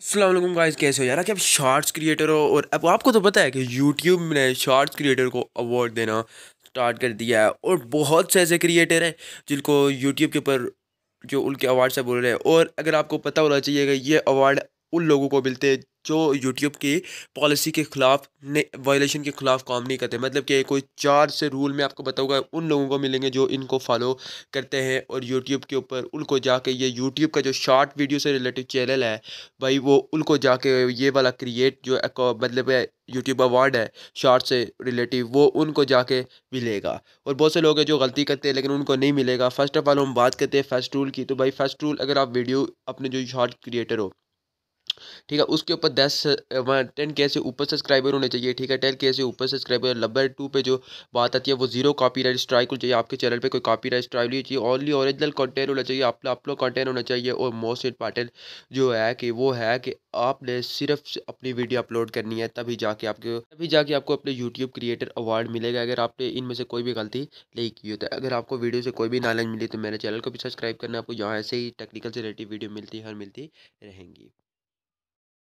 Aslam guys कैसे हो यार कि आप शॉर्ट्स क्रिएटर हो और अब आपको तो पता है कि यूट्यूब ने शॉर्ट्स क्रिएटर को अवार्ड देना स्टार्ट कर दिया है और बहुत से ऐसे क्रिएटर हैं जिनको यूट्यूब के ऊपर जो उनके अवार्ड से बोल रहे हैं और अगर आपको पता होना चाहिए कि ये अवार्ड उन लोगों को मिलते हैं जो यूट्यूब की पॉलिसी के ख़िलाफ़ वायलेशन के ख़िलाफ़ काम नहीं करते मतलब कि कोई चार से रूल मैं आपको बताऊंगा उन लोगों को मिलेंगे जो इनको फॉलो करते हैं और यूट्यूब के ऊपर उनको जाके ये यूट्यूब का जो शॉर्ट वीडियो से रिलेटेड चैनल है भाई वो उनको जाके ये वाला क्रिएट जो मतलब यूट्यूब अवार्ड है शार्ट से रिलेटिव वो उनको जाके मिलेगा और बहुत से लोग हैं जो गलती करते हैं लेकिन उनको नहीं मिलेगा फ़र्स्ट ऑफ़ ऑल हम बात करते हैं फर्स्ट रूल की तो भाई फर्स्ट रूल अगर आप वीडियो अपने जो शॉर्ट क्रिएटर हो ठीक है उसके ऊपर दस टेन के से ऊपर सब्सक्राइबर होने चाहिए ठीक है टेन के से ऊपर सब्सक्राइबर नंबर टू पे जो बात आती है वो जीरो कॉपी राइट स्ट्राइक होनी चाहिए आपके चैनल पर कोई कॉपी राइट स्ट्राइक नहीं चाहिए ओनली ओरिजिनल कॉन्टेंट होना चाहिए अपना अपलोड कॉन्टेंट होना चाहिए और मोस्ट इंपॉर्टेंट जो है कि वो है कि आपने सिर्फ अपनी वीडियो अपलोड करनी है तभी जाके आपके तभी जाके आपको अपने यूट्यूब क्रिएटर अवार्ड मिलेगा अगर आपने इनमें से कोई भी गलती नहीं की होता तो। अगर आपको वीडियो से कोई भी नॉलेज मिली तो मेरे चैनल को भी सब्सक्राइब करना आपको यहाँ ऐसे ही टेक्निकल से रिलेटेड वीडियो मिलती है और मिलती रहेंगी